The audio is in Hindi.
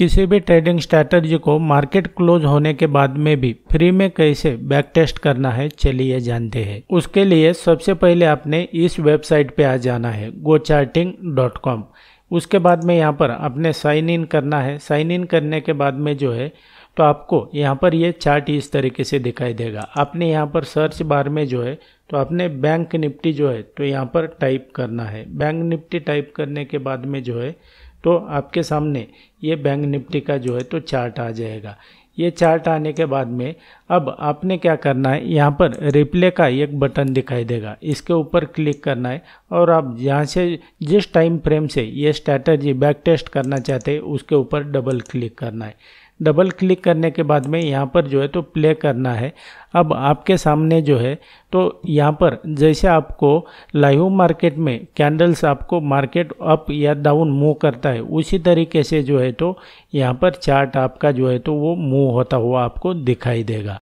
किसी भी ट्रेडिंग स्ट्रैटर्जी को मार्केट क्लोज होने के बाद में भी फ्री में कैसे बैक टेस्ट करना है चलिए जानते हैं उसके लिए सबसे पहले आपने इस वेबसाइट पे आ जाना है कॉम उसके बाद में यहाँ पर आपने साइन इन करना है साइन इन करने के बाद में जो है तो आपको यहाँ पर ये चार्ट इस तरीके से दिखाई देगा आपने यहाँ पर सर्च बार में जो है तो आपने बैंक निफ्टी जो है तो यहाँ पर टाइप करना है बैंक निफ्टी टाइप करने के बाद में जो है तो आपके सामने ये बैंक निफ्टी का जो है तो चार्ट आ जाएगा ये चार्ट आने के बाद में अब आपने क्या करना है यहाँ पर रिप्ले का एक बटन दिखाई देगा इसके ऊपर क्लिक करना है और आप यहाँ से जिस टाइम फ्रेम से ये स्ट्रैटर्जी बैक टेस्ट करना चाहते हैं उसके ऊपर डबल क्लिक करना है डबल क्लिक करने के बाद में यहाँ पर जो है तो प्ले करना है अब आपके सामने जो है तो यहाँ पर जैसे आपको लाइव मार्केट में कैंडल्स आपको मार्केट अप या डाउन मूव करता है उसी तरीके से जो है तो यहाँ पर चार्ट आपका जो है तो वो मूव होता हुआ आपको दिखाई देगा